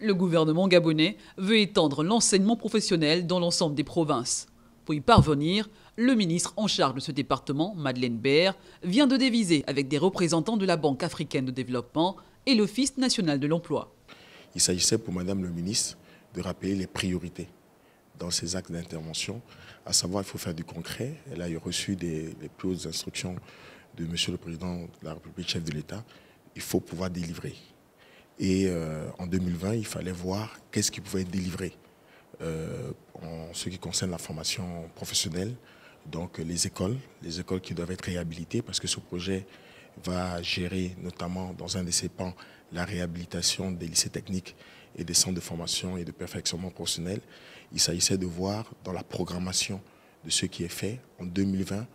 le gouvernement gabonais veut étendre l'enseignement professionnel dans l'ensemble des provinces. Pour y parvenir, le ministre en charge de ce département, Madeleine Baer, vient de déviser avec des représentants de la Banque africaine de développement et l'Office national de l'emploi. Il s'agissait pour Madame le ministre de rappeler les priorités dans ses actes d'intervention, à savoir il faut faire du concret. Elle a reçu des, les plus hautes instructions de Monsieur le Président de la République, chef de l'État. Il faut pouvoir délivrer. Et euh, en 2020, il fallait voir qu'est-ce qui pouvait être délivré euh, en ce qui concerne la formation professionnelle. Donc les écoles, les écoles qui doivent être réhabilitées parce que ce projet va gérer notamment dans un de ses pans la réhabilitation des lycées techniques et des centres de formation et de perfectionnement professionnel. Il s'agissait de voir dans la programmation de ce qui est fait en 2020,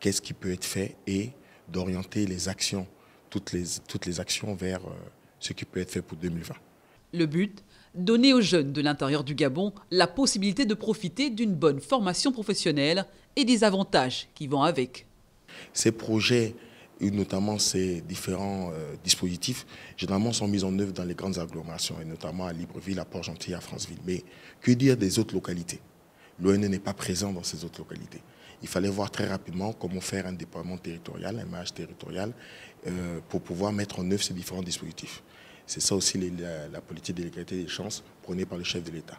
qu'est-ce qui peut être fait et d'orienter les actions, toutes les, toutes les actions vers... Euh, ce qui peut être fait pour 2020. Le but Donner aux jeunes de l'intérieur du Gabon la possibilité de profiter d'une bonne formation professionnelle et des avantages qui vont avec. Ces projets, et notamment ces différents euh, dispositifs, généralement sont mis en œuvre dans les grandes agglomérations, et notamment à Libreville, à Port-Gentil, à Franceville. Mais que dire des autres localités L'ONU n'est pas présent dans ces autres localités il fallait voir très rapidement comment faire un déploiement territorial, un marge territorial, euh, pour pouvoir mettre en œuvre ces différents dispositifs. C'est ça aussi la, la, politique l'égalité des chances prônée par le chef de l'État.